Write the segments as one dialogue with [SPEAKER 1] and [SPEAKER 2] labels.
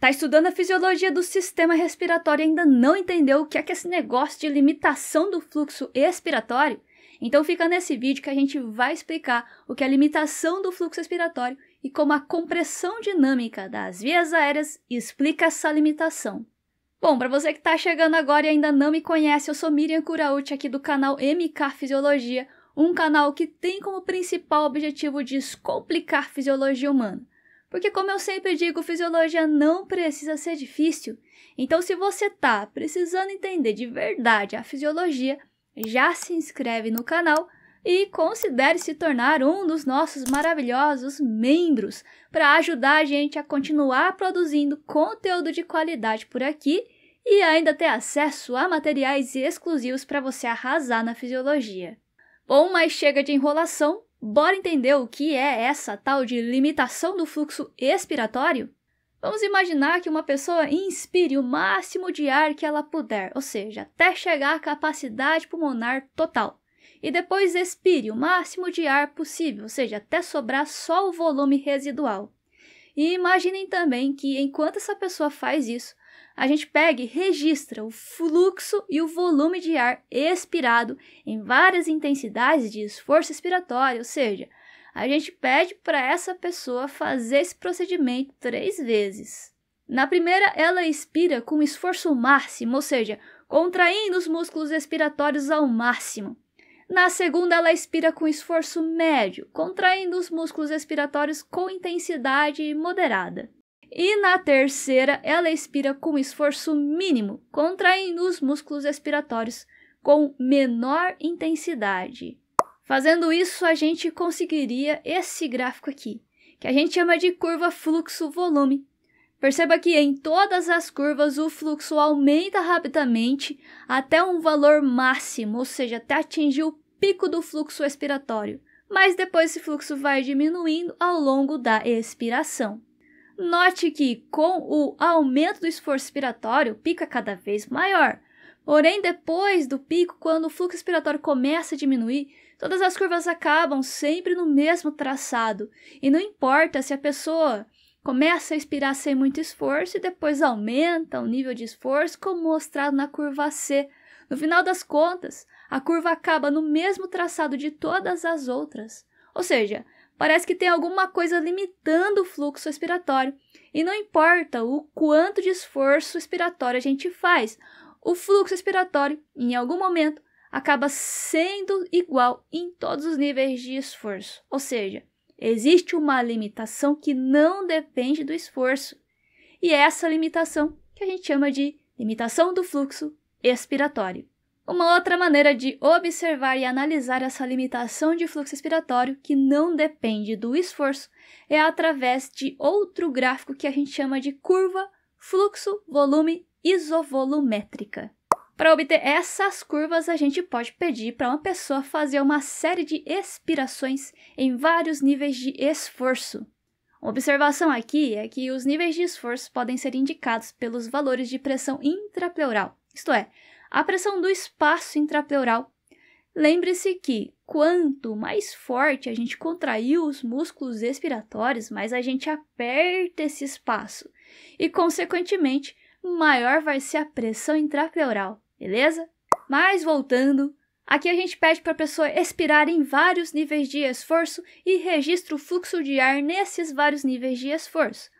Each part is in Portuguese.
[SPEAKER 1] Tá estudando a fisiologia do sistema respiratório e ainda não entendeu o que é que esse negócio de limitação do fluxo expiratório? Então fica nesse vídeo que a gente vai explicar o que é limitação do fluxo expiratório e como a compressão dinâmica das vias aéreas explica essa limitação. Bom, para você que está chegando agora e ainda não me conhece, eu sou Miriam Curauti aqui do canal MK Fisiologia, um canal que tem como principal objetivo descomplicar a fisiologia humana. Porque, como eu sempre digo, fisiologia não precisa ser difícil. Então, se você está precisando entender de verdade a fisiologia, já se inscreve no canal e considere se tornar um dos nossos maravilhosos membros para ajudar a gente a continuar produzindo conteúdo de qualidade por aqui e ainda ter acesso a materiais exclusivos para você arrasar na fisiologia. Bom, mas chega de enrolação, Bora entender o que é essa tal de limitação do fluxo expiratório? Vamos imaginar que uma pessoa inspire o máximo de ar que ela puder, ou seja, até chegar à capacidade pulmonar total, e depois expire o máximo de ar possível, ou seja, até sobrar só o volume residual. E imaginem também que enquanto essa pessoa faz isso, a gente pega e registra o fluxo e o volume de ar expirado em várias intensidades de esforço expiratório, ou seja, a gente pede para essa pessoa fazer esse procedimento três vezes. Na primeira, ela expira com esforço máximo, ou seja, contraindo os músculos expiratórios ao máximo. Na segunda, ela expira com esforço médio, contraindo os músculos expiratórios com intensidade moderada. E na terceira, ela expira com esforço mínimo, contraindo os músculos expiratórios com menor intensidade. Fazendo isso, a gente conseguiria esse gráfico aqui, que a gente chama de curva fluxo-volume. Perceba que em todas as curvas o fluxo aumenta rapidamente até um valor máximo, ou seja, até atingir o pico do fluxo respiratório. mas depois esse fluxo vai diminuindo ao longo da expiração. Note que, com o aumento do esforço respiratório, o pico é cada vez maior. Porém, depois do pico, quando o fluxo respiratório começa a diminuir, todas as curvas acabam sempre no mesmo traçado. E não importa se a pessoa começa a expirar sem muito esforço e depois aumenta o nível de esforço, como mostrado na curva C. No final das contas, a curva acaba no mesmo traçado de todas as outras. Ou seja, Parece que tem alguma coisa limitando o fluxo respiratório. E não importa o quanto de esforço respiratório a gente faz, o fluxo respiratório, em algum momento, acaba sendo igual em todos os níveis de esforço. Ou seja, existe uma limitação que não depende do esforço. E é essa limitação que a gente chama de limitação do fluxo expiratório. Uma outra maneira de observar e analisar essa limitação de fluxo respiratório, que não depende do esforço, é através de outro gráfico que a gente chama de curva fluxo-volume isovolumétrica. Para obter essas curvas, a gente pode pedir para uma pessoa fazer uma série de expirações em vários níveis de esforço. Uma observação aqui é que os níveis de esforço podem ser indicados pelos valores de pressão intrapleural, isto é, a pressão do espaço intrapleural. Lembre-se que quanto mais forte a gente contrair os músculos expiratórios, mais a gente aperta esse espaço e, consequentemente, maior vai ser a pressão intrapleural, beleza? Mas voltando, aqui a gente pede para a pessoa expirar em vários níveis de esforço e registra o fluxo de ar nesses vários níveis de esforço.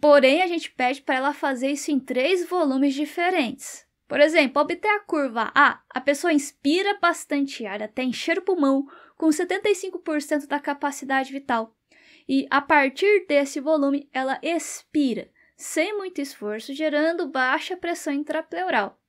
[SPEAKER 1] Porém, a gente pede para ela fazer isso em três volumes diferentes. Por exemplo, obter a curva A, a pessoa inspira bastante ar até encher o pulmão com 75% da capacidade vital. E a partir desse volume, ela expira, sem muito esforço, gerando baixa pressão intrapleural.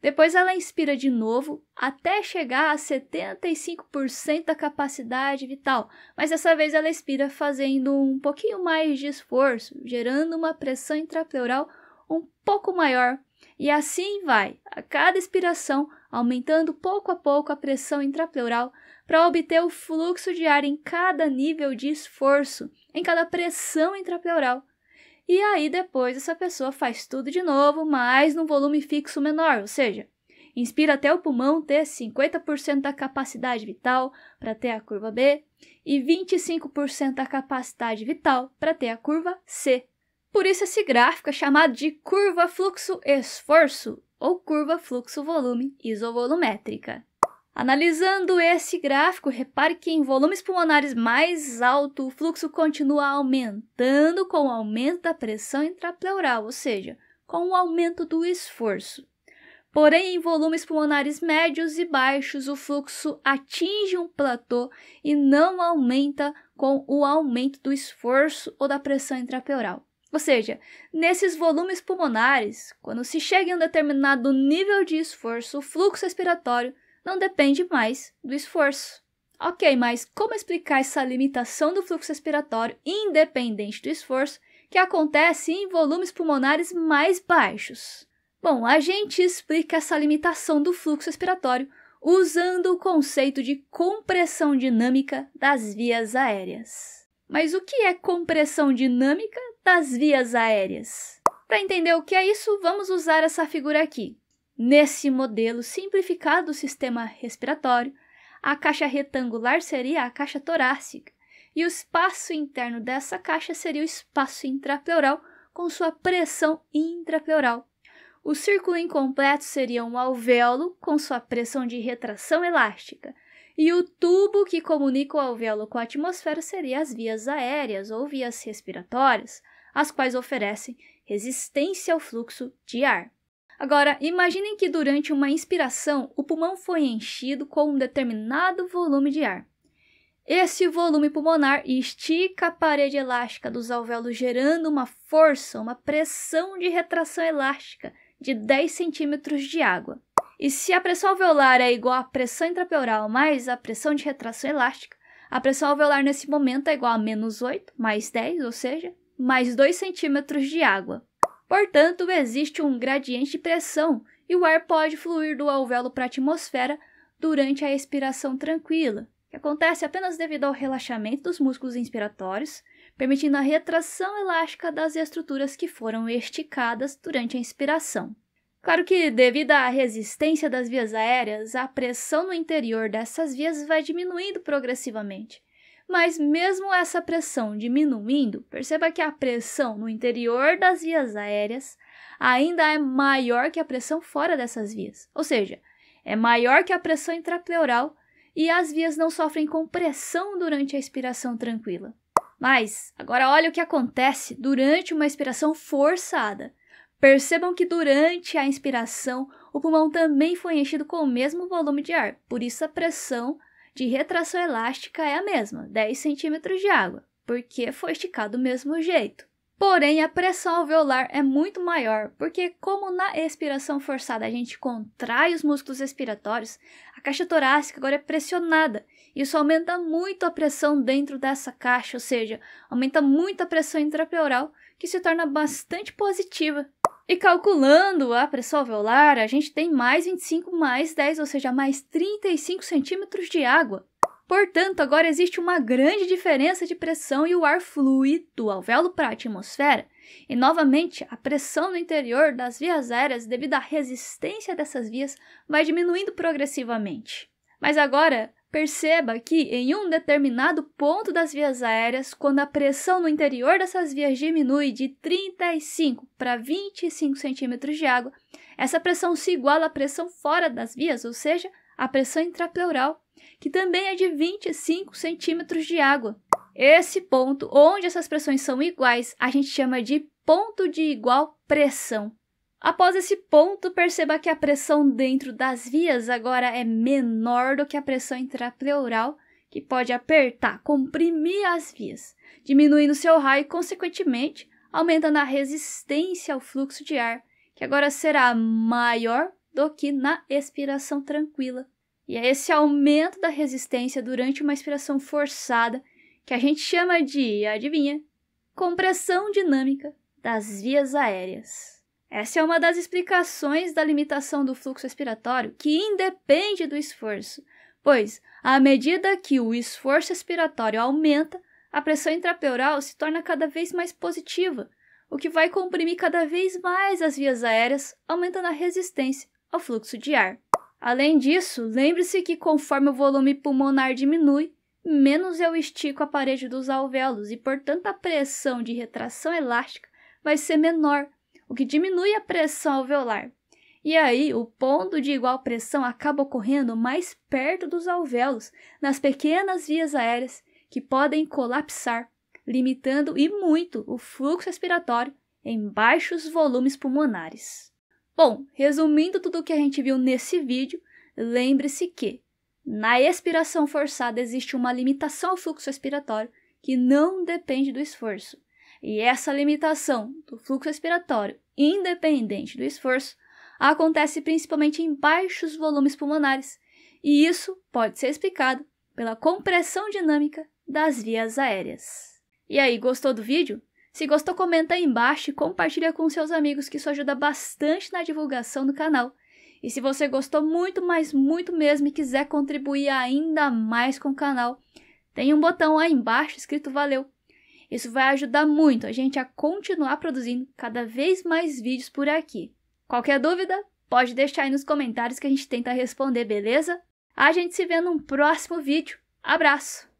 [SPEAKER 1] Depois ela inspira de novo até chegar a 75% da capacidade vital, mas dessa vez ela expira fazendo um pouquinho mais de esforço, gerando uma pressão intrapleural um pouco maior e assim vai, a cada expiração, aumentando pouco a pouco a pressão intrapleural para obter o fluxo de ar em cada nível de esforço, em cada pressão intrapleural. E aí depois essa pessoa faz tudo de novo, mas num volume fixo menor, ou seja, inspira até o pulmão ter 50% da capacidade vital para ter a curva B e 25% da capacidade vital para ter a curva C. Por isso, esse gráfico é chamado de curva fluxo-esforço ou curva fluxo-volume isovolumétrica. Analisando esse gráfico, repare que em volumes pulmonares mais alto, o fluxo continua aumentando com o aumento da pressão intrapleural, ou seja, com o aumento do esforço. Porém, em volumes pulmonares médios e baixos, o fluxo atinge um platô e não aumenta com o aumento do esforço ou da pressão intrapleural. Ou seja, nesses volumes pulmonares, quando se chega em um determinado nível de esforço, o fluxo respiratório não depende mais do esforço. Ok, mas como explicar essa limitação do fluxo respiratório independente do esforço que acontece em volumes pulmonares mais baixos? Bom, a gente explica essa limitação do fluxo respiratório usando o conceito de compressão dinâmica das vias aéreas. Mas o que é compressão dinâmica das vias aéreas. Para entender o que é isso, vamos usar essa figura aqui. Nesse modelo simplificado do sistema respiratório, a caixa retangular seria a caixa torácica, e o espaço interno dessa caixa seria o espaço intrapleural com sua pressão intrapleural. O círculo incompleto seria um alvéolo com sua pressão de retração elástica, e o tubo que comunica o alvéolo com a atmosfera seria as vias aéreas ou vias respiratórias, as quais oferecem resistência ao fluxo de ar. Agora, imaginem que durante uma inspiração o pulmão foi enchido com um determinado volume de ar. Esse volume pulmonar estica a parede elástica dos alvéolos, gerando uma força, uma pressão de retração elástica de 10 centímetros de água. E se a pressão alveolar é igual à pressão intrapeural mais a pressão de retração elástica, a pressão alveolar nesse momento é igual a menos 8 mais 10, ou seja, mais 2 centímetros de água. Portanto, existe um gradiente de pressão e o ar pode fluir do alvéolo para a atmosfera durante a expiração tranquila, que acontece apenas devido ao relaxamento dos músculos inspiratórios, permitindo a retração elástica das estruturas que foram esticadas durante a inspiração. Claro que, devido à resistência das vias aéreas, a pressão no interior dessas vias vai diminuindo progressivamente, mas mesmo essa pressão diminuindo, perceba que a pressão no interior das vias aéreas ainda é maior que a pressão fora dessas vias. Ou seja, é maior que a pressão intrapleural e as vias não sofrem compressão durante a expiração tranquila. Mas agora olha o que acontece durante uma expiração forçada. Percebam que durante a inspiração, o pulmão também foi enchido com o mesmo volume de ar, por isso a pressão de retração elástica é a mesma, 10 centímetros de água, porque foi esticado do mesmo jeito. Porém, a pressão alveolar é muito maior, porque como na expiração forçada a gente contrai os músculos respiratórios, a caixa torácica agora é pressionada. Isso aumenta muito a pressão dentro dessa caixa, ou seja, aumenta muito a pressão intrapleural que se torna bastante positiva. E calculando a ah, pressão alveolar, a gente tem mais 25 mais 10, ou seja, mais 35 centímetros de água. Portanto, agora existe uma grande diferença de pressão e o ar flui do alvéolo para a atmosfera. E novamente, a pressão no interior das vias aéreas, devido à resistência dessas vias, vai diminuindo progressivamente. Mas agora, Perceba que, em um determinado ponto das vias aéreas, quando a pressão no interior dessas vias diminui de 35 para 25 centímetros de água, essa pressão se iguala à pressão fora das vias, ou seja, à pressão intrapleural, que também é de 25 centímetros de água. Esse ponto, onde essas pressões são iguais, a gente chama de ponto de igual pressão. Após esse ponto, perceba que a pressão dentro das vias agora é menor do que a pressão intrapleural, que pode apertar, comprimir as vias, diminuindo seu raio e, consequentemente, aumentando a resistência ao fluxo de ar, que agora será maior do que na expiração tranquila. E é esse aumento da resistência durante uma expiração forçada que a gente chama de, adivinha, compressão dinâmica das vias aéreas. Essa é uma das explicações da limitação do fluxo respiratório, que independe do esforço, pois, à medida que o esforço respiratório aumenta, a pressão intrapleural se torna cada vez mais positiva, o que vai comprimir cada vez mais as vias aéreas, aumentando a resistência ao fluxo de ar. Além disso, lembre-se que conforme o volume pulmonar diminui, menos eu estico a parede dos alvéolos e, portanto, a pressão de retração elástica vai ser menor o que diminui a pressão alveolar. E aí, o ponto de igual pressão acaba ocorrendo mais perto dos alvéolos, nas pequenas vias aéreas, que podem colapsar, limitando e muito o fluxo respiratório em baixos volumes pulmonares. Bom, resumindo tudo o que a gente viu nesse vídeo, lembre-se que na expiração forçada existe uma limitação ao fluxo respiratório que não depende do esforço. E essa limitação do fluxo respiratório independente do esforço, acontece principalmente em baixos volumes pulmonares, e isso pode ser explicado pela compressão dinâmica das vias aéreas. E aí, gostou do vídeo? Se gostou, comenta aí embaixo e compartilha com seus amigos, que isso ajuda bastante na divulgação do canal. E se você gostou muito, mas muito mesmo e quiser contribuir ainda mais com o canal, tem um botão aí embaixo escrito valeu isso vai ajudar muito a gente a continuar produzindo cada vez mais vídeos por aqui. Qualquer dúvida, pode deixar aí nos comentários que a gente tenta responder, beleza? A gente se vê num próximo vídeo. Abraço!